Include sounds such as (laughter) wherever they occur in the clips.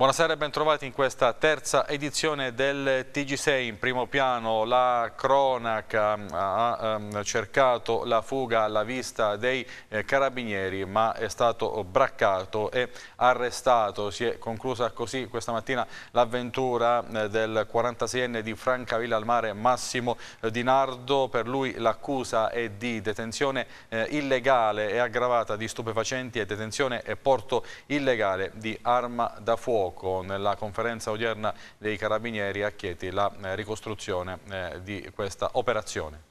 Buonasera e bentrovati in questa terza edizione del TG6. In primo piano la cronaca mm, ha ehm, cercato la fuga alla vista dei eh, carabinieri ma è stato braccato e arrestato. Si è conclusa così questa mattina l'avventura eh, del 46enne di Francavilla al mare Massimo eh, Di Nardo. Per lui l'accusa è di detenzione illegale e aggravata di stupefacenti e detenzione e porto illegale di arma da fuoco fuoco. Nella conferenza odierna dei Carabinieri a Chieti la eh, ricostruzione eh, di questa operazione.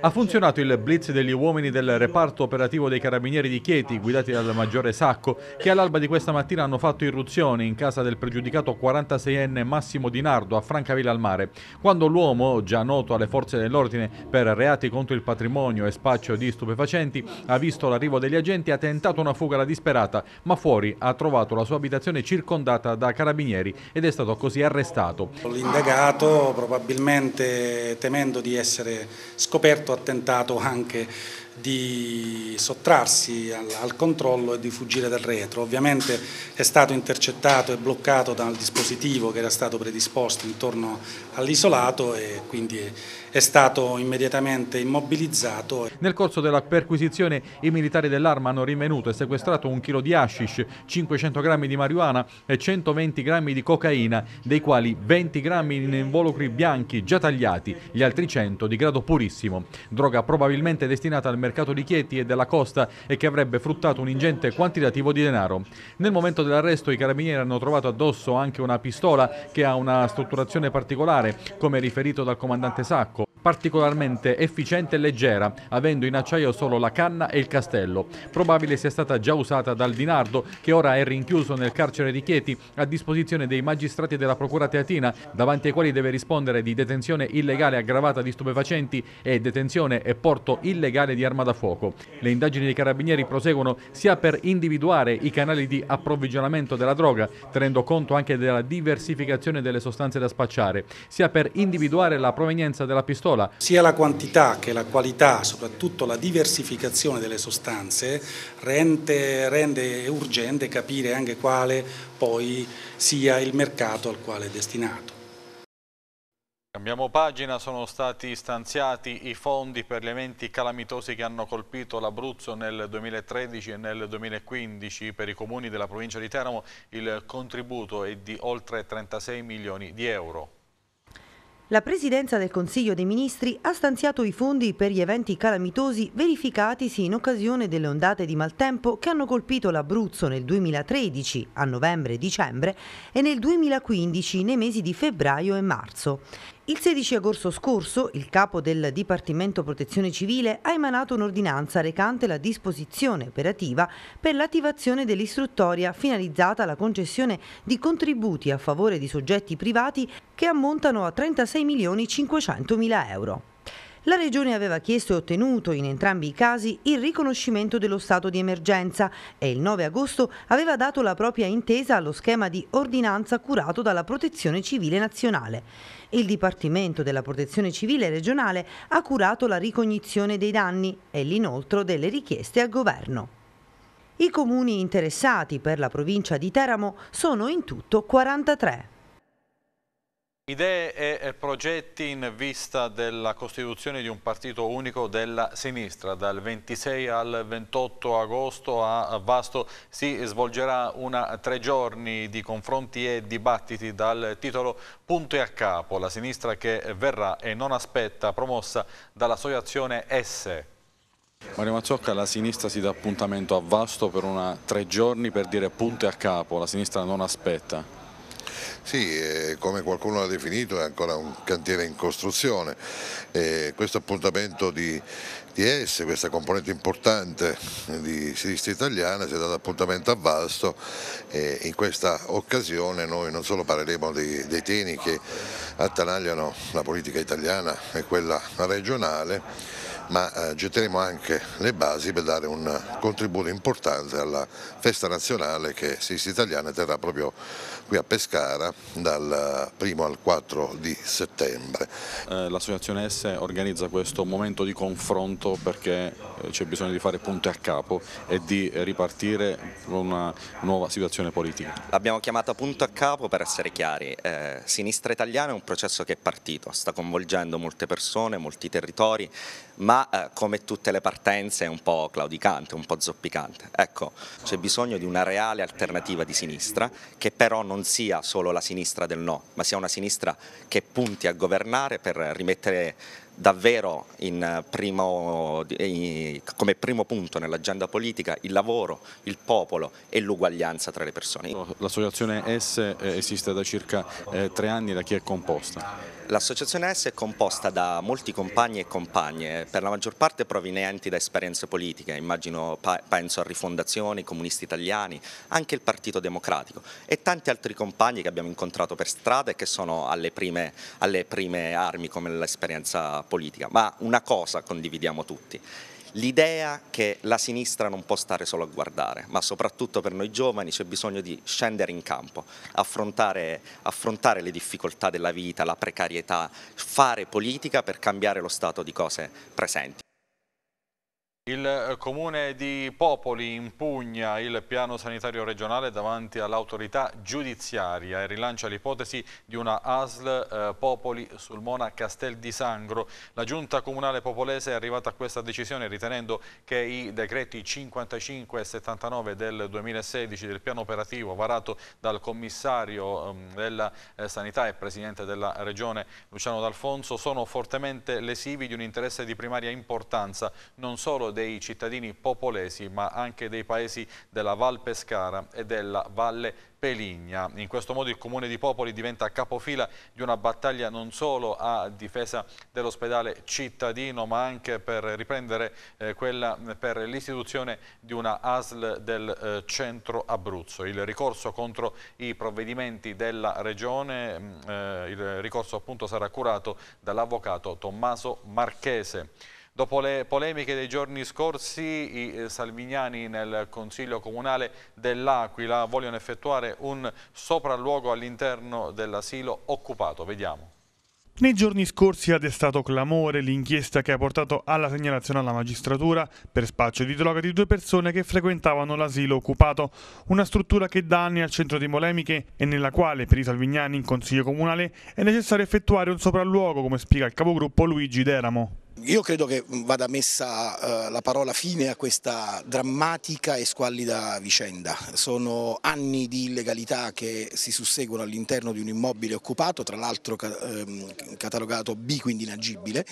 Ha funzionato il blitz degli uomini del reparto operativo dei carabinieri di Chieti, guidati dal maggiore Sacco, che all'alba di questa mattina hanno fatto irruzione in casa del pregiudicato 46enne Massimo Di Nardo a Francavilla al Mare, quando l'uomo, già noto alle forze dell'ordine per reati contro il patrimonio e spaccio di stupefacenti, ha visto l'arrivo degli agenti e ha tentato una fuga alla disperata, ma fuori ha trovato la sua abitazione circondata da carabinieri ed è stato così arrestato. L'indagato, probabilmente temendo di essere scoperto, certo attentato anche di sottrarsi al, al, controllo e di fuggire dal retro. Ovviamente è stato intercettato e bloccato dal dispositivo che era stato predisposto intorno all'isolato e quindi è stato immediatamente immobilizzato. Nel corso della perquisizione i militari dell'arma hanno rinvenuto e sequestrato un chilo di hashish, 500 grammi di marijuana e 120 grammi di cocaina, dei quali 20 grammi in involucri bianchi già tagliati, gli altri 100 di grado purissimo, droga probabilmente destinata al mercato di Chieti e della Costa e che avrebbe fruttato un ingente quantitativo di denaro. Nel momento dell'arresto i carabinieri hanno trovato addosso anche una pistola che ha una strutturazione particolare, come riferito dal comandante Sacco particolarmente efficiente e leggera, avendo in acciaio solo la canna e il castello. Probabile sia stata già usata dal Dinardo, che ora è rinchiuso nel carcere di Chieti a disposizione dei magistrati della Procura Teatina, davanti ai quali deve rispondere di detenzione illegale aggravata di stupefacenti e detenzione e porto illegale di arma da fuoco. Le indagini dei carabinieri proseguono sia per individuare i canali di approvvigionamento della droga, tenendo conto anche della diversificazione delle sostanze da spacciare, sia per individuare la provenienza della pistola sola. Sia la quantità che la qualità, soprattutto la diversificazione delle sostanze, rende, rende urgente capire anche quale poi sia il mercato al quale è destinato. Cambiamo pagina, sono stati stanziati i fondi per gli eventi calamitosi che hanno colpito l'Abruzzo nel 2013 e nel 2015 per i comuni della provincia di Teramo. Il contributo è di oltre 36 milioni di euro. La Presidenza del Consiglio dei Ministri ha stanziato i fondi per gli eventi calamitosi verificatisi in occasione delle ondate di maltempo che hanno colpito l'Abruzzo nel 2013, a novembre e dicembre, e nel 2015, nei mesi di febbraio e marzo. Il 16 agosto scorso il capo del Dipartimento Protezione Civile ha emanato un'ordinanza recante la disposizione operativa per l'attivazione dell'istruttoria finalizzata alla concessione di contributi a favore di soggetti privati che ammontano a 36 milioni 500 mila euro. La Regione aveva chiesto e ottenuto in entrambi i casi il riconoscimento dello stato di emergenza e il 9 agosto aveva dato la propria intesa allo schema di ordinanza curato dalla Protezione Civile Nazionale. Il Dipartimento della Protezione Civile regionale ha curato la ricognizione dei danni e l'inoltro delle richieste al Governo. I comuni interessati per la provincia di Teramo sono in tutto 43. Idee e progetti in vista della costituzione di un partito unico della sinistra. Dal 26 al 28 agosto a Vasto si svolgerà una tre giorni di confronti e dibattiti dal titolo Punto e a capo, la sinistra che verrà e non aspetta, promossa dall'associazione S. Mario Mazzocca, la sinistra si dà appuntamento a Vasto per una tre giorni per dire punto e a capo, la sinistra non aspetta. Sì, eh, come qualcuno l'ha definito è ancora un cantiere in costruzione. Eh, questo appuntamento di, di S, questa componente importante di sinistra italiana, si è dato appuntamento a Vasto e in questa occasione noi non solo parleremo dei, dei temi che attanagliano la politica italiana e quella regionale, ma eh, getteremo anche le basi per dare un contributo importante alla festa nazionale che Sinistra Italiana terrà proprio qui a Pescara dal 1 eh, al 4 di settembre. Eh, l'associazione S organizza questo momento di confronto perché eh, c'è bisogno di fare punte a capo e di ripartire con una nuova situazione politica. L'abbiamo chiamata punto a capo per essere chiari, Sinistra Italiana è un processo che è partito, sta coinvolgendo molte persone, molti territori, ma come tutte le partenze è un po' claudicante, un po' zoppicante. Ecco, c'è bisogno di una reale alternativa di sinistra che però non non sia solo la sinistra del no, ma sia una sinistra che punti a governare per rimettere davvero eh, primo, come primo punto nell'agenda politica il lavoro, il popolo e l'uguaglianza tra le persone. L'associazione S eh, esiste da circa eh, tre anni, da chi è composta? L'associazione S è composta da molti compagni e compagne, per la maggior parte provenienti da esperienze politiche, immagino, penso a rifondazioni, comunisti italiani, anche il Partito Democratico e tanti altri compagni che abbiamo incontrato per strada e che sono alle prime, alle prime armi come l'esperienza politica, ma una cosa condividiamo tutti, l'idea che la sinistra non può stare solo a guardare, ma soprattutto per noi giovani c'è bisogno di scendere in campo, affrontare, affrontare, le difficoltà della vita, la precarietà, fare politica per cambiare lo stato di cose presenti. Il eh, comune di Popoli impugna il piano sanitario regionale davanti all'autorità giudiziaria e rilancia l'ipotesi di una ASL eh, Popoli sul Mona Castel di Sangro. La giunta comunale popolese è arrivata a questa decisione ritenendo che i decreti 55 e 79 del 2016 del piano operativo varato dal commissario eh, della eh, sanità e presidente della regione Luciano D'Alfonso sono fortemente lesivi di un interesse di primaria importanza non solo dei cittadini popolesi ma anche dei paesi della Val Pescara e della Valle Peligna. In questo modo il Comune di Popoli diventa capofila di una battaglia non solo a difesa dell'ospedale cittadino ma anche per riprendere eh, quella per l'istituzione di una ASL del eh, centro Abruzzo. Il ricorso contro i provvedimenti della regione, mm, eh, il ricorso appunto sarà curato dall'avvocato Tommaso Marchese. Dopo le polemiche dei giorni scorsi, i eh, salvignani nel Consiglio Comunale dell'Aquila vogliono effettuare un sopralluogo all'interno dell'asilo occupato. Vediamo. Nei giorni scorsi ha destato clamore l'inchiesta che ha portato alla segnalazione alla magistratura per spaccio di droga di due persone che frequentavano l'asilo occupato, una struttura che da anni è al centro di polemiche e nella quale per i salvignani in consiglio comunale è necessario effettuare un sopralluogo, come spiega il capogruppo Luigi Deramo. Io credo che vada messa eh, la parola fine a questa drammatica e squallida vicenda. Sono anni di illegalità che si susseguono all'interno di un immobile occupato, tra l'altro ehm, catalogato B, quindi inagibile,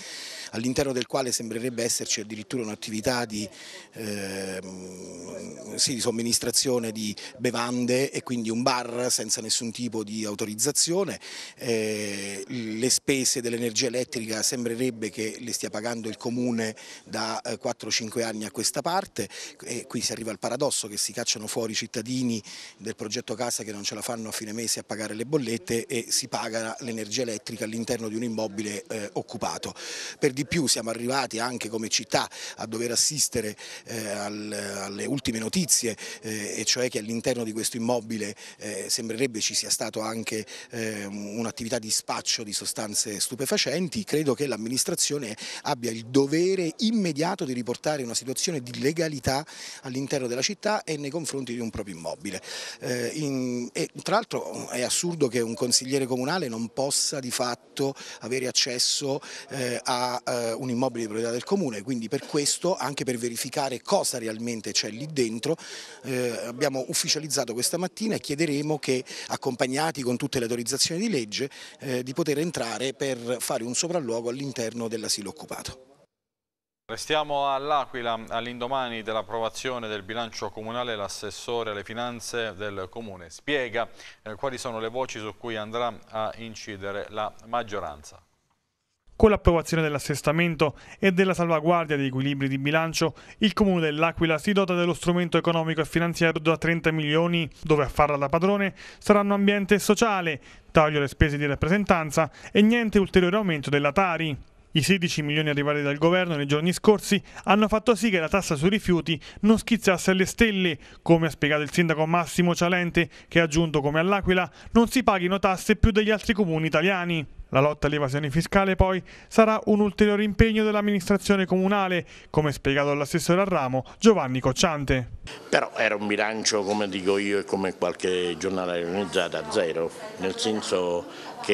all'interno del quale sembrerebbe esserci addirittura un'attività di, ehm, sì, di somministrazione di bevande e quindi un bar senza nessun tipo di autorizzazione. Eh, le spese dell'energia elettrica sembrerebbe che le stia pagando il comune da 4-5 eh, anni a questa parte e qui si arriva al paradosso che si cacciano fuori i cittadini del progetto casa che non ce la fanno a fine mese a pagare le bollette e si paga l'energia elettrica all'interno di un immobile eh, occupato. Per di più siamo arrivati anche come città a dover assistere eh, al, alle ultime notizie eh, e cioè che all'interno di questo immobile eh, sembrerebbe ci sia stato anche eh, un'attività di spaccio di sostanze stupefacenti, credo che l'amministrazione abbia il dovere immediato di riportare una situazione di legalità all'interno della città e nei confronti di un proprio immobile. Eh, in, tra l'altro è assurdo che un consigliere comunale non possa di fatto avere accesso eh, a eh, un immobile di proprietà del comune, quindi per questo, anche per verificare cosa realmente c'è lì dentro, eh, abbiamo ufficializzato questa mattina e chiederemo che accompagnati con tutte le autorizzazioni di legge eh, di poter entrare per fare un sopralluogo all'interno dell'asilo occupato preoccupato. Restiamo all'Aquila, all'indomani dell'approvazione del bilancio comunale l'assessore alle finanze del comune spiega eh, quali sono le voci su cui andrà a incidere la maggioranza. Con l'approvazione dell'assestamento e della salvaguardia degli equilibri di bilancio, il Comune dell'Aquila si dota dello strumento economico e finanziario da 30 milioni, dove a farla da padrone saranno ambiente e sociale, taglio alle spese di rappresentanza e niente ulteriore aumento della Tari. I 16 milioni arrivati dal governo nei giorni scorsi hanno fatto sì che la tassa sui rifiuti non schizzasse alle stelle, come ha spiegato il sindaco Massimo Cialente, che ha aggiunto come all'Aquila non si paghino tasse più degli altri comuni italiani. La lotta all'evasione fiscale poi sarà un ulteriore impegno dell'amministrazione comunale, come spiegato l'assessore al ramo Giovanni Cocciante. Però era un bilancio, come dico io e come qualche giornale organizzata, a zero, nel senso che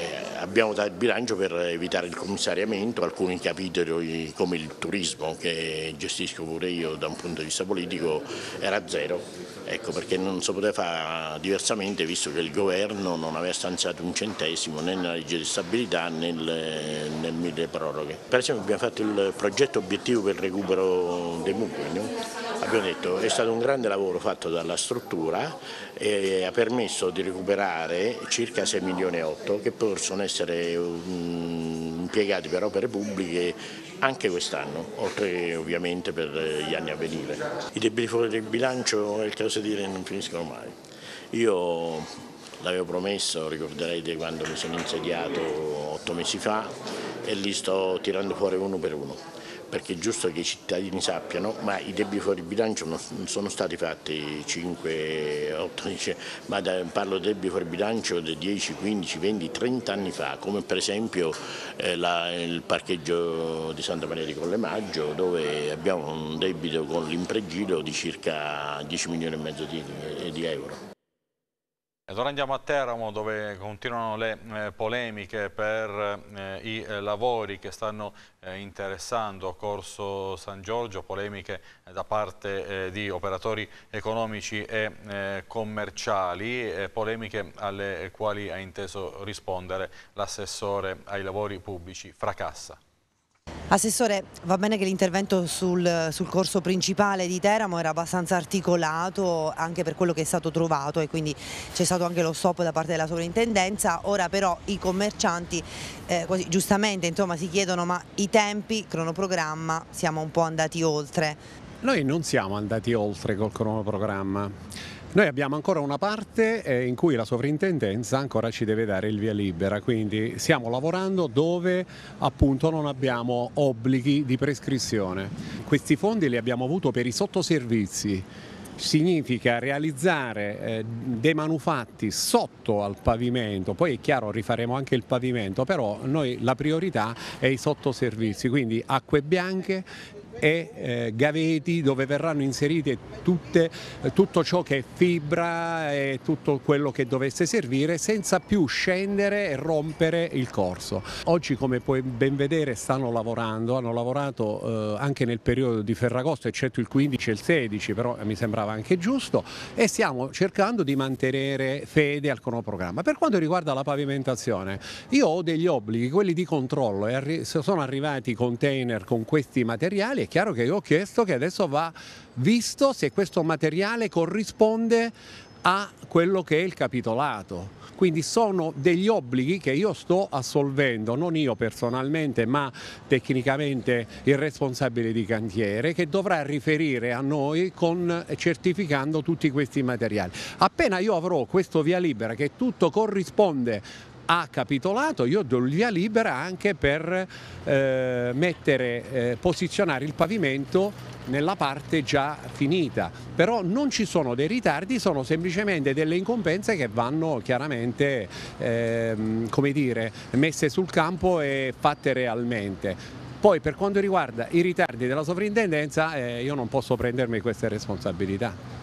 eh, abbiamo dato il bilancio per evitare il commissariamento, alcuni capitoli come il turismo che gestisco pure io da un punto di vista politico era zero, ecco perché non si poteva fare diversamente visto che il governo non aveva stanziato un centesimo né nella legge di stabilità né nel, mille proroghe. Per esempio abbiamo fatto il progetto obiettivo per il recupero dei mugoli. No? Abbiamo detto è stato un grande lavoro fatto dalla struttura e ha permesso di recuperare circa 6 milioni e 8 che possono essere mm, impiegati per opere pubbliche anche quest'anno, oltre ovviamente per gli anni a venire. I debiti fuori del bilancio, è il caso di dire, non finiscono mai. Io l'avevo promesso, ricorderete quando mi sono insediato otto mesi fa e li sto tirando fuori uno per uno perché è giusto che i cittadini sappiano, ma i debiti fuori bilancio non sono stati fatti 5, 8, 10, ma parlo di debiti fuori bilancio di 10, 15, 20, 30 anni fa, come per esempio eh, la, il parcheggio di Santa Maria di Collemaggio dove abbiamo un debito con l'impregilo di circa 10 milioni e mezzo di, di euro. Allora andiamo a Teramo dove continuano le eh, polemiche per eh, i eh, lavori che stanno eh, interessando Corso San Giorgio, polemiche eh, da parte eh, di operatori economici e commerciali, polemiche alle quali ha inteso rispondere l'assessore ai lavori pubblici Fracassa. Assessore, va bene che l'intervento sul, sul, corso principale di Teramo era abbastanza articolato anche per quello che è stato trovato e quindi c'è stato anche lo stop da parte della sovrintendenza, ora però i commercianti eh, quasi, giustamente insomma, si chiedono ma i tempi, cronoprogramma, siamo un po' andati oltre. Noi non siamo andati oltre col cronoprogramma. Noi abbiamo ancora una parte eh, in cui la sovrintendenza ancora ci deve dare il via libera, quindi stiamo lavorando dove appunto non abbiamo obblighi di prescrizione. Questi fondi li abbiamo avuto per i sottoservizi significa realizzare eh, dei manufatti sotto al pavimento, poi è chiaro rifaremo anche il pavimento, però noi la priorità è i sottoservizi, quindi acque bianche e eh, gaveti dove verranno inserite tutte, eh, tutto ciò che è fibra e tutto quello che dovesse servire senza più scendere e rompere il corso. Oggi come puoi ben vedere stanno lavorando, hanno lavorato eh, anche nel periodo di Ferragosto eccetto il 15 e il 16 però mi sembrava anche giusto e stiamo cercando di mantenere fede al cronoprogramma. Per quanto riguarda la pavimentazione io ho degli obblighi, quelli di controllo, sono arrivati container con questi materiali e chiaro che io ho chiesto che adesso va visto se questo materiale corrisponde a quello che è il capitolato. Quindi sono degli obblighi che io sto assolvendo, non io personalmente, ma tecnicamente il responsabile di cantiere che dovrà riferire a noi con, eh, certificando tutti questi materiali. Appena io avrò questo via libera che tutto corrisponde ha capitolato, io do il via libera anche per eh, mettere, eh, posizionare il pavimento nella parte già finita, però non ci sono dei ritardi, sono semplicemente delle incombenze che vanno chiaramente eh, come dire, messe sul campo e fatte realmente. Poi per quanto riguarda i ritardi della sovrintendenza eh, io non posso prendermi queste responsabilità.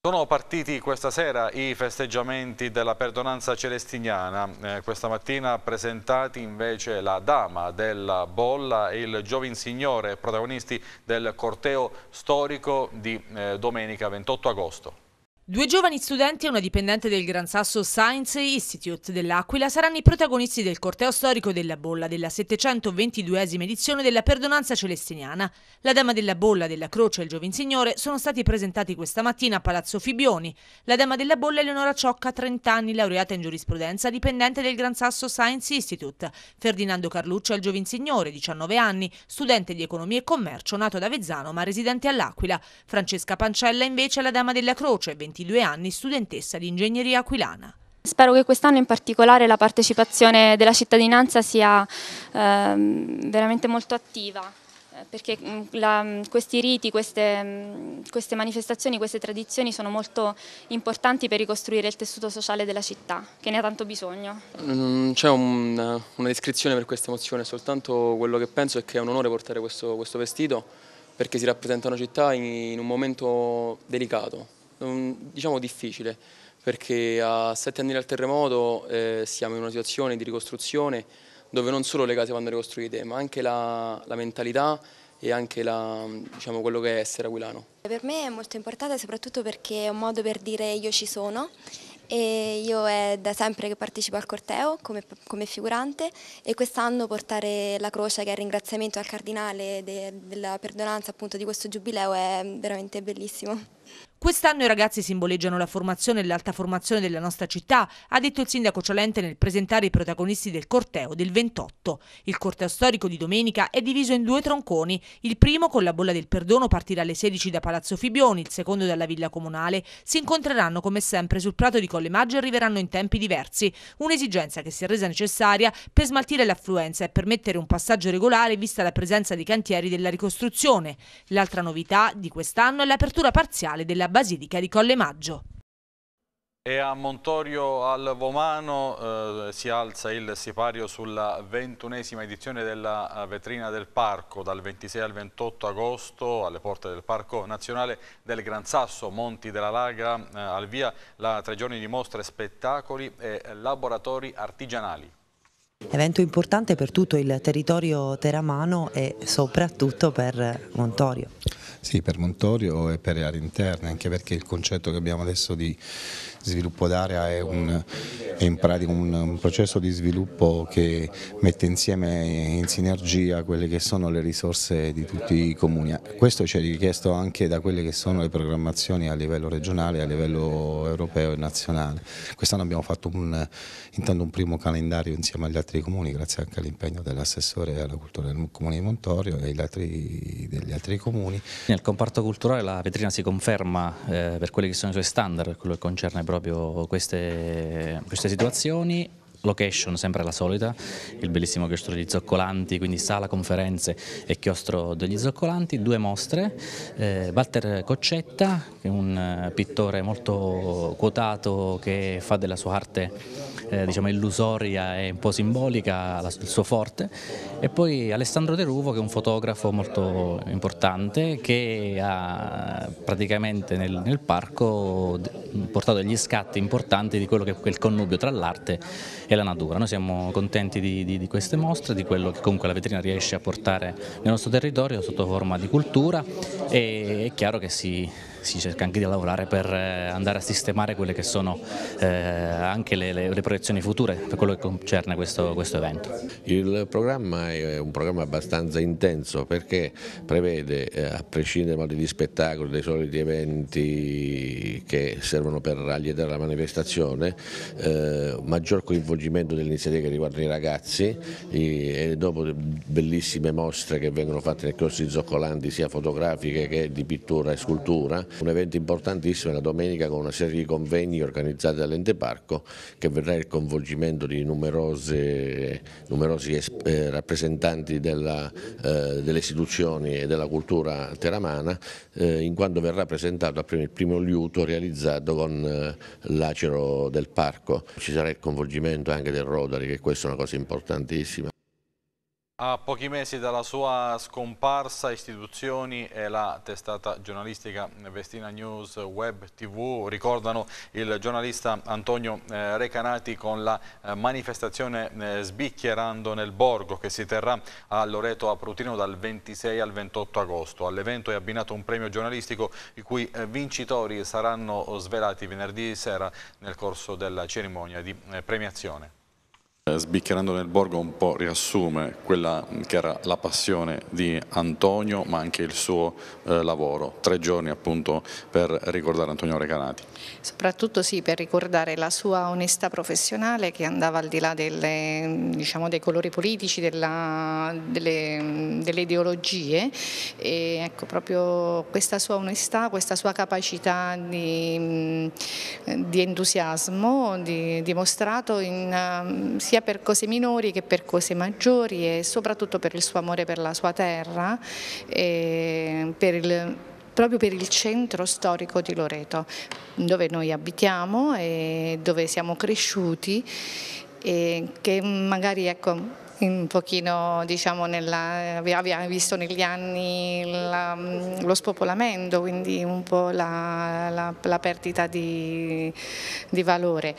Sono partiti questa sera i festeggiamenti della perdonanza celestiniana, eh, questa mattina presentati invece la dama della bolla e il giovin signore, protagonisti del corteo storico di eh, domenica 28 agosto. Due giovani studenti e una dipendente del Gran Sasso Science Institute dell'Aquila saranno i protagonisti del corteo storico della bolla della 722esima edizione della Perdonanza Celestiniana. La Dama della Bolla, della Croce e il Giovin Signore sono stati presentati questa mattina a Palazzo Fibioni. La Dama della Bolla è Eleonora Ciocca, 30 anni, laureata in giurisprudenza, dipendente del Gran Sasso Science Institute. Ferdinando Carluccio è il Giovin Signore, 19 anni, studente di Economia e Commercio, nato ad Avezzano ma residente all'Aquila. Francesca Pancella invece è la Dama della Croce, 20 22 anni, studentessa di ingegneria aquilana. Spero che quest'anno in particolare la partecipazione della cittadinanza sia ehm, veramente molto attiva eh, perché mm, la, mm, questi riti, queste, mm, queste, manifestazioni, queste tradizioni sono molto importanti per ricostruire il tessuto sociale della città, che ne ha tanto bisogno. Non c'è un, una descrizione per questa emozione, soltanto quello che penso è che è un onore portare questo, questo vestito perché si rappresenta una città in, in un momento delicato, diciamo difficile perché a sette anni dal terremoto eh, siamo in una situazione di ricostruzione dove non solo le case vanno ricostruite ma anche la, la mentalità e anche la, diciamo, quello che è essere aquilano. Per me è molto importante soprattutto perché è un modo per dire io ci sono e io è da sempre che partecipo al corteo come, come figurante e quest'anno portare la croce che è il ringraziamento al cardinale de, della perdonanza appunto di questo giubileo è veramente bellissimo. Quest'anno i ragazzi simboleggiano la formazione e l'alta formazione della nostra città, ha detto il sindaco Ciolente nel presentare i protagonisti del corteo del 28. Il corteo storico di domenica è diviso in due tronconi. Il primo con la bolla del perdono partirà alle 16 da Palazzo Fibioni, il secondo dalla Villa Comunale. Si incontreranno come sempre sul prato di Colle Maggio e arriveranno in tempi diversi. Un'esigenza che si è resa necessaria per smaltire l'affluenza e permettere un passaggio regolare vista la presenza dei cantieri della ricostruzione. L'altra novità di quest'anno è l'apertura parziale della della Basilica di Collemaggio. E a Montorio al Vomano eh, si alza il sipario sulla ventunesima edizione della eh, vetrina del parco dal 26 al 28 agosto alle porte del Parco Nazionale del Gran Sasso, Monti della Laga, eh, al via la tre giorni di mostre, spettacoli e laboratori artigianali. Evento importante per tutto il territorio teramano e soprattutto per Montorio. Sì, per Montorio e per le aree interne, anche perché il concetto che abbiamo adesso di sviluppo d'area è, un, è in pratica un, un, processo di sviluppo che mette insieme in sinergia quelle che sono le risorse di tutti i comuni. Questo ci è richiesto anche da quelle che sono le programmazioni a livello regionale, a livello europeo e nazionale. Quest'anno abbiamo fatto un, intanto un primo calendario insieme agli altri altri comuni, grazie anche all'impegno dell'assessore alla cultura del comune di Montorio e altri, degli altri comuni. Nel comparto culturale la vetrina si conferma eh, per quelli che sono i suoi standard, per quello che concerne proprio queste, queste situazioni location sempre la solita, il bellissimo chiostro degli zoccolanti, quindi sala conferenze e chiostro degli zoccolanti, due mostre, eh, Walter Coccetta, che è un eh, pittore molto quotato che fa della sua arte eh, diciamo illusoria e un po' simbolica, la, il suo forte, e poi Alessandro De Ruvo che è un fotografo molto importante che ha praticamente nel, nel parco portato degli scatti importanti di quello che è il connubio tra l'arte e la natura. Noi siamo contenti di, di, di queste mostre, di quello che comunque la vetrina riesce a portare nel nostro territorio sotto forma di cultura e è chiaro che si si cerca anche di lavorare per eh, andare a sistemare quelle che sono eh, anche le, le, le, proiezioni future per quello che concerne questo, questo, evento. Il programma è un programma abbastanza intenso perché prevede, eh, a prescindere dagli spettacoli, dei soliti eventi che servono per allietare la manifestazione, eh, maggior coinvolgimento delle iniziative che riguardano i ragazzi e dopo bellissime mostre che vengono fatte nel corso di Zoccolanti sia fotografiche che di pittura e scultura un evento importantissimo è la domenica con una serie di convegni organizzati dall'ente parco che verrà il coinvolgimento di numerose, numerosi eh, rappresentanti della, eh, delle istituzioni e della cultura teramana eh, in quanto verrà presentato il primo liuto realizzato con eh, l'acero del parco. Ci sarà il coinvolgimento anche del Rotary che questa è una cosa importantissima. A pochi mesi dalla sua scomparsa, istituzioni e la testata giornalistica Vestina News Web TV ricordano il giornalista Antonio eh, Recanati con la eh, manifestazione eh, Sbicchierando nel Borgo che si terrà a Loreto a Prutino dal 26 al 28 agosto. All'evento è abbinato un premio giornalistico i cui vincitori saranno svelati venerdì sera nel corso della cerimonia di premiazione. Eh, Sbicchierando nel Borgo un po' riassume quella che era la passione di Antonio ma anche il suo eh, lavoro, tre giorni appunto per ricordare Antonio Recanati. Soprattutto sì, per ricordare la sua onestà professionale che andava al di là delle, diciamo, dei colori politici, della, delle, delle, ideologie e ecco proprio questa sua onestà, questa sua capacità di, di entusiasmo di, dimostrato in, sia sia per cose minori che per cose maggiori e soprattutto per il suo amore per la sua terra, per il, proprio per il centro storico di Loreto, dove noi abitiamo e dove siamo cresciuti e che magari ecco, un pochino diciamo nella, abbiamo visto negli anni la, lo spopolamento quindi un po' la, la, la perdita di, di valore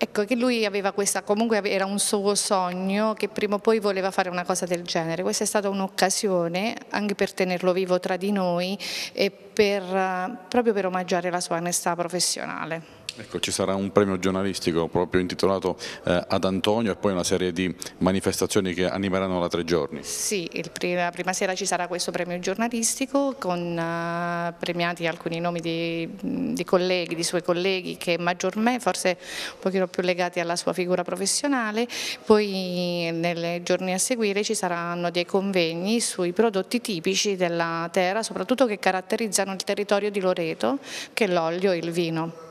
Ecco che lui aveva questa, comunque era un suo sogno che prima o poi voleva fare una cosa del genere. Questa è stata un'occasione anche per tenerlo vivo tra di noi e per, eh, proprio per omaggiare la sua onestà professionale. Ecco, ci sarà un premio giornalistico proprio intitolato eh, ad Antonio e poi una serie di manifestazioni che animeranno la tre giorni. Sì, prima, la prima sera ci sarà questo premio giornalistico con eh, premiati alcuni nomi di, di, colleghi, di suoi colleghi che maggiormente, forse un pochino più legati alla sua figura professionale, poi nelle giorni a seguire ci saranno dei convegni sui prodotti tipici della terra, soprattutto che caratterizzano il territorio di Loreto, che è l'olio e il vino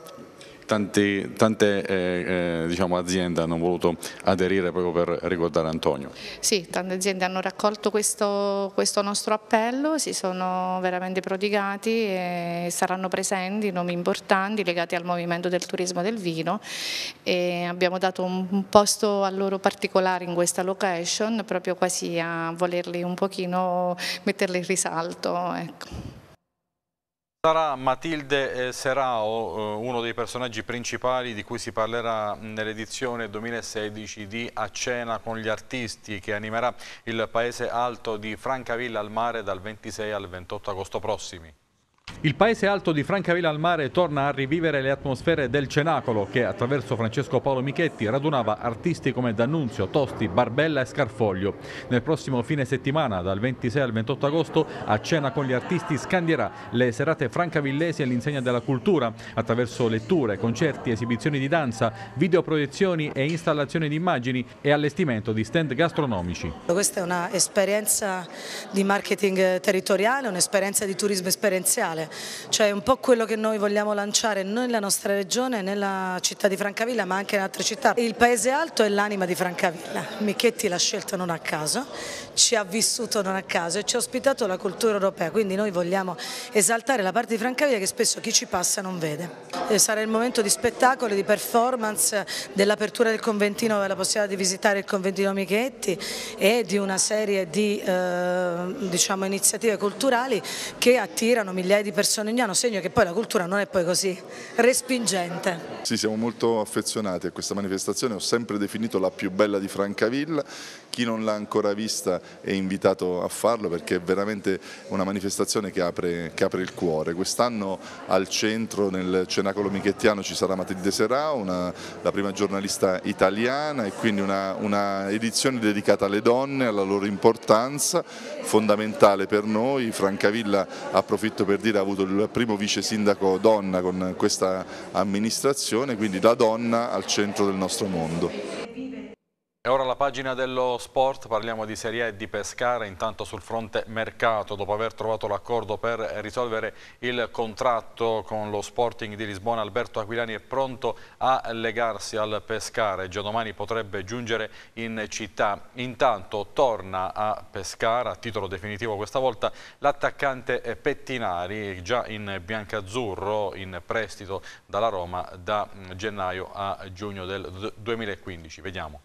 tanti, tante eh, eh, diciamo, aziende hanno voluto aderire proprio per ricordare Antonio. Sì, tante aziende hanno raccolto questo, questo nostro appello, si sono veramente prodigati e saranno presenti nomi importanti legati al movimento del turismo del vino e abbiamo dato un posto a loro particolare in questa location proprio quasi a volerli un pochino metterli in risalto. Ecco sarà Matilde eh, Serao, eh, uno dei personaggi principali di cui si parlerà nell'edizione 2016 di A Cena con gli artisti che animerà il paese alto di Francavilla al mare dal 26 al 28 agosto prossimi. Il paese alto di Francavilla al Mare torna a rivivere le atmosfere del Cenacolo che attraverso Francesco Paolo Michetti radunava artisti come D'Annunzio, Tosti, Barbella e Scarfoglio. Nel prossimo fine settimana, dal 26 al 28 agosto, a cena con gli artisti scandierà le serate francavillesi all'insegna della cultura attraverso letture, concerti, esibizioni di danza, videoproiezioni e installazioni di immagini e allestimento di stand gastronomici. Questa è un'esperienza di marketing territoriale, un'esperienza di turismo esperienziale regionale, cioè un po' quello che noi vogliamo lanciare nella nostra regione, nella città di Francavilla ma anche in altre città. Il Paese Alto è l'anima di Francavilla, Michetti l'ha scelto non a caso, ci ha vissuto non a caso e ci ha ospitato la cultura europea, quindi noi vogliamo esaltare la parte di Francavilla che spesso chi ci passa non vede. Sarà il momento di spettacolo, di performance, dell'apertura del conventino, la possibilità di visitare il conventino Michetti e di una serie di eh, diciamo, iniziative culturali che attirano migliaia di di persone ogni anno, segno che poi la cultura non è poi così respingente. Sì, siamo molto affezionati a questa manifestazione, ho sempre definito la più bella di Francavilla, chi non l'ha ancora vista è invitato a farlo perché è veramente una manifestazione che apre, che apre il cuore. Quest'anno al centro, nel Cenacolo Michettiano, ci sarà Matilde Serà, una, la prima giornalista italiana e quindi una, una edizione dedicata alle donne, alla loro importanza, fondamentale per noi. Francavilla approfitto per dire ha avuto il primo vice sindaco donna con questa amministrazione, quindi la donna al centro del nostro mondo. E ora la pagina dello sport, parliamo di Serie A e di Pescara, intanto sul fronte mercato, dopo aver trovato l'accordo per risolvere il contratto con lo Sporting di Lisbona, Alberto Aquilani è pronto a legarsi al Pescara e già domani potrebbe giungere in città. Intanto torna a Pescara, a titolo definitivo questa volta, l'attaccante Pettinari, già in biancazzurro, in prestito dalla Roma da gennaio a giugno del 2015. Vediamo.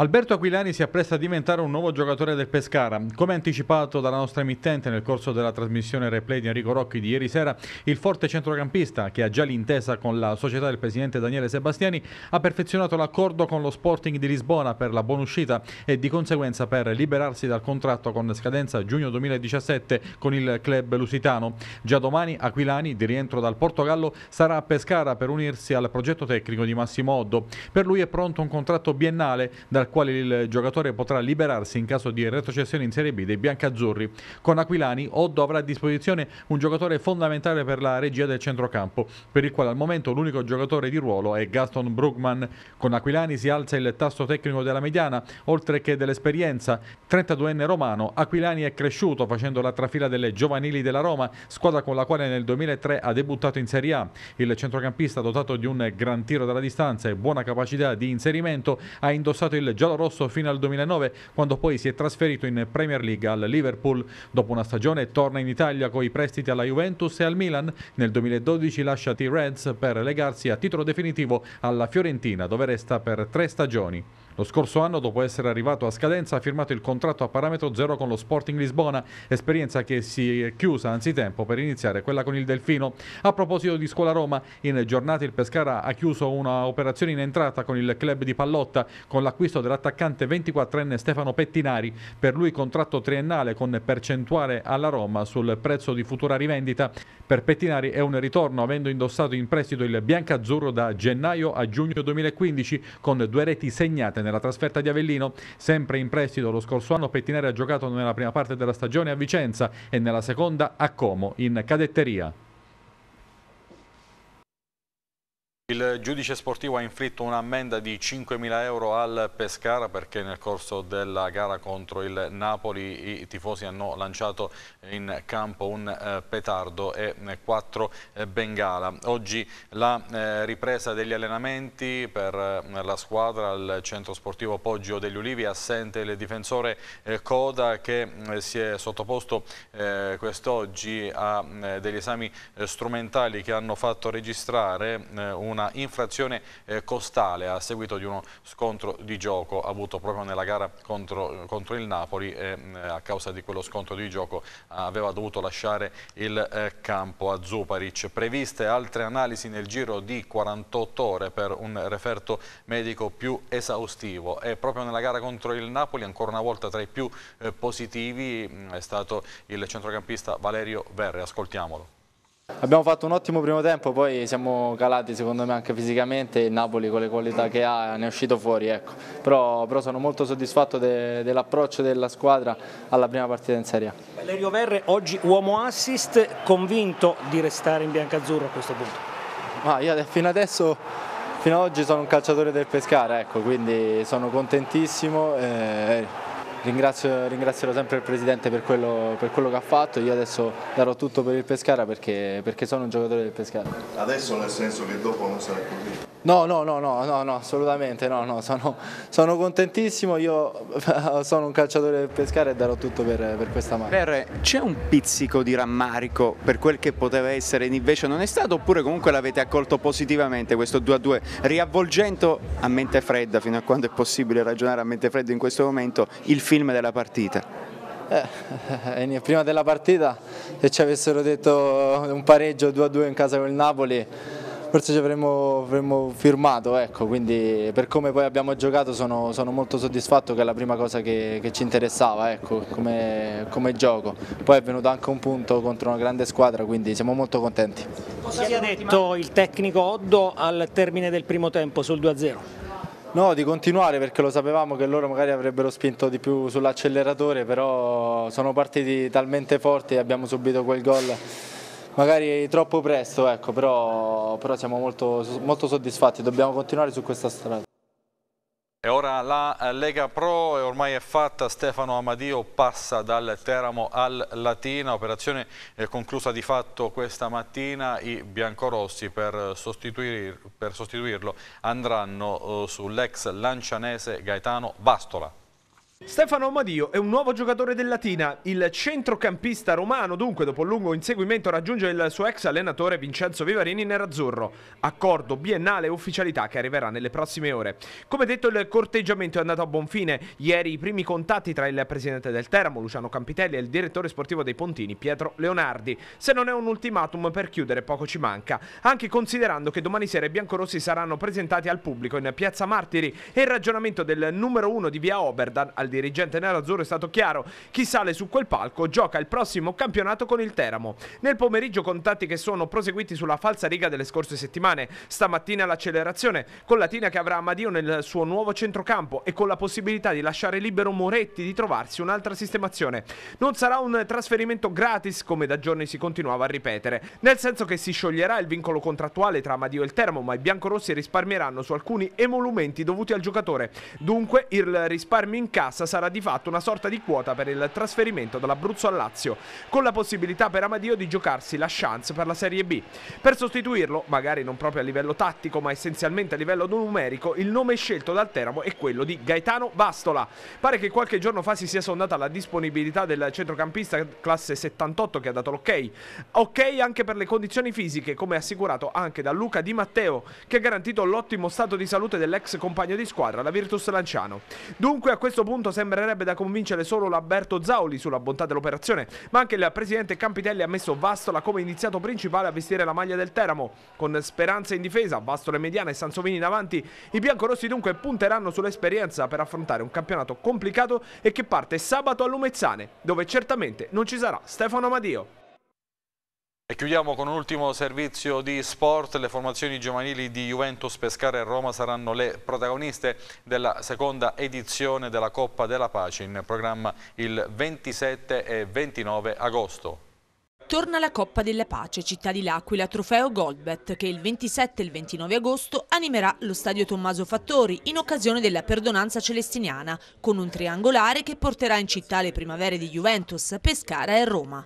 Alberto Aquilani si appresta a diventare un nuovo giocatore del Pescara. Come anticipato dalla nostra emittente nel corso della trasmissione replay di Enrico Rocchi di ieri sera, il forte centrocampista, che ha già l'intesa con la società del presidente Daniele Sebastiani, ha perfezionato l'accordo con lo Sporting di Lisbona per la buona uscita e di conseguenza per liberarsi dal contratto con scadenza giugno 2017 con il club lusitano. Già domani Aquilani, di rientro dal Portogallo, sarà a Pescara per unirsi al progetto tecnico di Massimo Oddo. Per lui è pronto un contratto biennale dal quale il giocatore potrà liberarsi in caso di retrocessione in Serie B dei biancazzurri. Con Aquilani, Oddo avrà a disposizione un giocatore fondamentale per la regia del centrocampo, per il quale al momento l'unico giocatore di ruolo è Gaston Brugman. Con Aquilani si alza il tasso tecnico della mediana, oltre che dell'esperienza. 32enne romano, Aquilani è cresciuto facendo la trafila delle giovanili della Roma, squadra con la quale nel 2003 ha debuttato in Serie A. Il centrocampista, dotato di un gran tiro dalla distanza e buona capacità di inserimento, ha indossato il del giallorosso fino al 2009 quando poi si è trasferito in Premier League al Liverpool. Dopo una stagione torna in Italia con i prestiti alla Juventus e al Milan. Nel 2012 lascia T-Reds per legarsi a titolo definitivo alla Fiorentina dove resta per tre stagioni. Lo scorso anno, dopo essere arrivato a scadenza, ha firmato il contratto a parametro zero con lo Sporting Lisbona, esperienza che si è chiusa anzitempo per iniziare quella con il Delfino. A proposito di Scuola Roma, in giornata il Pescara ha chiuso una operazione in entrata con il club di Pallotta con l'acquisto dell'attaccante 24enne Stefano Pettinari, per lui contratto triennale con percentuale alla Roma sul prezzo di futura rivendita. Per Pettinari è un ritorno avendo indossato in prestito il biancazzurro da gennaio a giugno 2015 con due reti segnate nel nella trasferta di Avellino. Sempre in prestito lo scorso anno Pettinari ha giocato nella prima parte della stagione a Vicenza e nella seconda a Como in cadetteria. Il giudice sportivo ha inflitto un'ammenda di 5.000 euro al Pescara perché nel corso della gara contro il Napoli i tifosi hanno lanciato in campo un eh, petardo e eh, quattro eh, bengala. Oggi la ripresa degli allenamenti per la squadra al centro sportivo Poggio degli Ulivi assente il difensore Coda che si è sottoposto quest'oggi a degli esami strumentali che hanno fatto registrare una una infrazione eh, costale a seguito di uno scontro di gioco avuto proprio nella gara contro, contro il Napoli e mm, a causa di quello scontro di gioco aveva dovuto lasciare il eh, campo a Zuparic. Previste altre analisi nel giro di 48 ore per un referto medico più esaustivo e proprio nella gara contro il Napoli ancora una volta tra i più eh, positivi mm, è stato il centrocampista Valerio Verre, ascoltiamolo. Abbiamo fatto un ottimo primo tempo, poi siamo calati secondo me anche fisicamente, il Napoli con le qualità che ha ne è uscito fuori, ecco. però, però, sono molto soddisfatto de, dell'approccio della squadra alla prima partita in Serie A. Valerio Verre oggi uomo assist, convinto di restare in biancazzurro a questo punto? Ma io fino adesso fino ad oggi sono un calciatore del Pescara, ecco, quindi sono contentissimo. E eh, ringrazio, ringrazierò sempre il Presidente per quello, per quello, che ha fatto, io adesso darò tutto per il Pescara perché, perché sono un giocatore del Pescara. Adesso nel senso che dopo non sarà così? No, no, no, no, no, no assolutamente no, no sono, sono, contentissimo, io (laughs) sono un calciatore del Pescara e darò tutto per, per questa maglia. C'è un pizzico di rammarico per quel che poteva essere invece non è stato oppure comunque l'avete accolto positivamente questo 2-2 riavvolgendo a mente fredda fino a quando è possibile ragionare a mente fredda in questo momento il film della partita? Eh, (laughs) prima della partita se ci avessero detto un pareggio 2-2 in casa con il Napoli forse ci avremmo, avremmo firmato, ecco. quindi per come poi abbiamo giocato sono, sono, molto soddisfatto che è la prima cosa che, che ci interessava ecco, come, come, gioco. Poi è venuto anche un punto contro una grande squadra, quindi siamo molto contenti. Cosa si è detto il tecnico Oddo al termine del primo tempo sul 2-0? No, di continuare perché lo sapevamo che loro magari avrebbero spinto di più sull'acceleratore, però sono partiti talmente forti e abbiamo subito quel gol magari troppo presto, ecco, però, però siamo molto, molto soddisfatti, dobbiamo continuare su questa strada. E ora la eh, Lega Pro è ormai fatta, Stefano Amadio passa dal Teramo al Latina, operazione eh, conclusa di fatto questa mattina, i biancorossi per, eh, sostituir, per sostituirlo andranno sull'ex lancianese Gaetano Bastola. Stefano Amadio è un nuovo giocatore del Latina. Il centrocampista romano, dunque, dopo un lungo inseguimento, raggiunge il suo ex allenatore Vincenzo Vivarini nerazzurro. Accordo biennale e ufficialità che arriverà nelle prossime ore. Come detto, il corteggiamento è andato a buon fine. Ieri i primi contatti tra il presidente del Teramo, Luciano Campitelli, e il direttore sportivo dei Pontini, Pietro Leonardi. Se non è un ultimatum per chiudere, poco ci manca. Anche considerando che domani sera i biancorossi saranno presentati al pubblico in Piazza Martiri e il ragionamento del numero uno di via Oberdan al dirigente nerazzurro è stato chiaro. Chi sale su quel palco gioca il prossimo campionato con il Teramo. Nel pomeriggio contatti che sono proseguiti sulla falsa riga delle scorse settimane. Stamattina l'accelerazione con Latina che avrà Amadio nel suo nuovo centrocampo e con la possibilità di lasciare libero Moretti di trovarsi un'altra sistemazione. Non sarà un trasferimento gratis come da giorni si continuava a ripetere, nel senso che si scioglierà il vincolo contrattuale tra Amadio e il Teramo, ma i biancorossi risparmieranno su alcuni emolumenti dovuti al giocatore. Dunque il risparmio in casa Pass sarà di fatto una sorta di quota per il trasferimento dall'Abruzzo al Lazio, con la possibilità per Amadio di giocarsi la chance per la Serie B. Per sostituirlo, magari non proprio a livello tattico ma essenzialmente a livello numerico, il nome scelto dal Teramo è quello di Gaetano Bastola. Pare che qualche giorno fa si sia sondata la disponibilità del centrocampista classe 78 che ha dato l'ok. Ok anche per le condizioni fisiche, come assicurato anche da Luca Di Matteo, che ha garantito l'ottimo stato di salute dell'ex compagno di squadra, la Virtus Lanciano. Dunque a questo punto quanto sembrerebbe da convincere solo l'Aberto Zauli sulla bontà dell'operazione, ma anche il presidente Campitelli ha messo Vastola come iniziato principale a vestire la maglia del Teramo, con Speranza in difesa, Vastola in mediana e Sansovini in avanti. I biancorossi dunque punteranno sull'esperienza per affrontare un campionato complicato e che parte sabato a Lumezzane, dove certamente non ci sarà Stefano Madio. E chiudiamo con un ultimo servizio di sport. Le formazioni giovanili di Juventus, Pescara e Roma saranno le protagoniste della seconda edizione della Coppa della Pace in programma il 27 e 29 agosto. Torna la Coppa della Pace, città di L'Aquila, trofeo Goldbet, che il 27 e il 29 agosto animerà lo stadio Tommaso Fattori in occasione della perdonanza celestiniana, con un triangolare che porterà in città le primavere di Juventus, Pescara e Roma.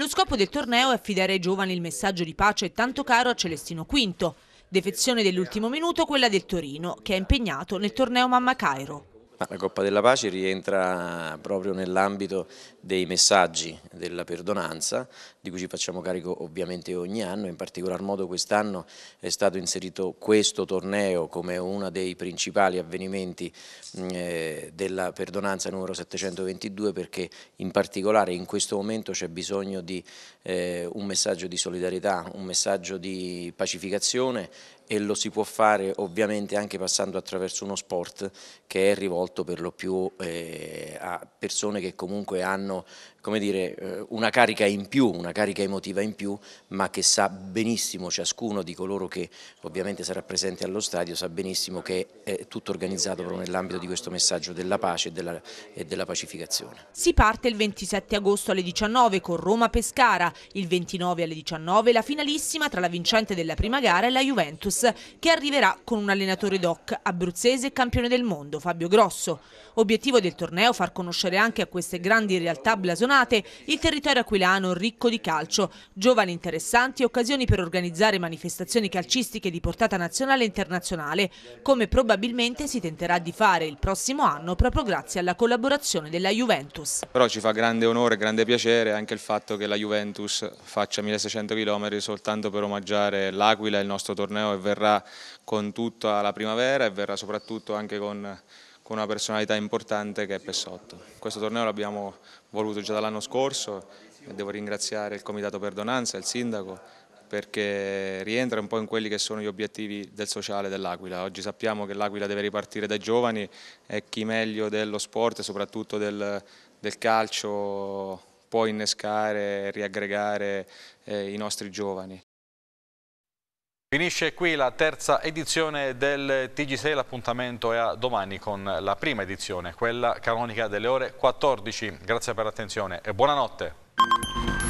Lo scopo del torneo è affidare ai giovani il messaggio di pace tanto caro a Celestino V, defezione dell'ultimo minuto quella del Torino, che è impegnato nel torneo Mamma Cairo. La Coppa della Pace rientra proprio nell'ambito dei messaggi della perdonanza, di cui ci facciamo carico ovviamente ogni anno, in particolar modo quest'anno è stato inserito questo torneo come uno dei principali avvenimenti mm, eh, della perdonanza numero 722 perché in particolare in questo momento c'è bisogno di eh, un messaggio di solidarietà, un messaggio di pacificazione e lo si può fare ovviamente anche passando attraverso uno sport che è rivolto per lo più eh, a persone che comunque hanno come dire, eh, una carica in più, una carica emotiva in più, ma che sa benissimo ciascuno di coloro che ovviamente sarà presente allo stadio, sa benissimo che è tutto organizzato proprio nell'ambito di questo messaggio della pace e della, e della pacificazione. Si parte il 27 agosto alle 19 con Roma-Pescara, il 29 alle 19 la finalissima tra la vincente della prima gara e la Juventus, che arriverà con un allenatore doc abruzzese e campione del mondo, Fabio Grosso. Obiettivo del torneo far conoscere anche a queste grandi realtà blasonate gettonate, il territorio aquilano ricco di calcio, giovani interessanti e occasioni per organizzare manifestazioni calcistiche di portata nazionale e internazionale, come probabilmente si tenterà di fare il prossimo anno proprio grazie alla collaborazione della Juventus. Però ci fa grande onore, e grande piacere anche il fatto che la Juventus faccia 1600 km soltanto per omaggiare l'Aquila e il nostro torneo e verrà con tutta la primavera e verrà soprattutto anche con con una personalità importante che è Pessotto. Questo torneo l'abbiamo voluto già dall'anno scorso e devo ringraziare il Comitato Perdonanza, il Sindaco, perché rientra un po' in quelli che sono gli obiettivi del sociale dell'Aquila. Oggi sappiamo che l'Aquila deve ripartire dai giovani e chi meglio dello sport e soprattutto del, del calcio può innescare e riaggregare eh, i nostri giovani. Finisce qui la terza edizione del TG6, l'appuntamento è a domani con la prima edizione, quella canonica delle ore 14. Grazie per l'attenzione e buonanotte.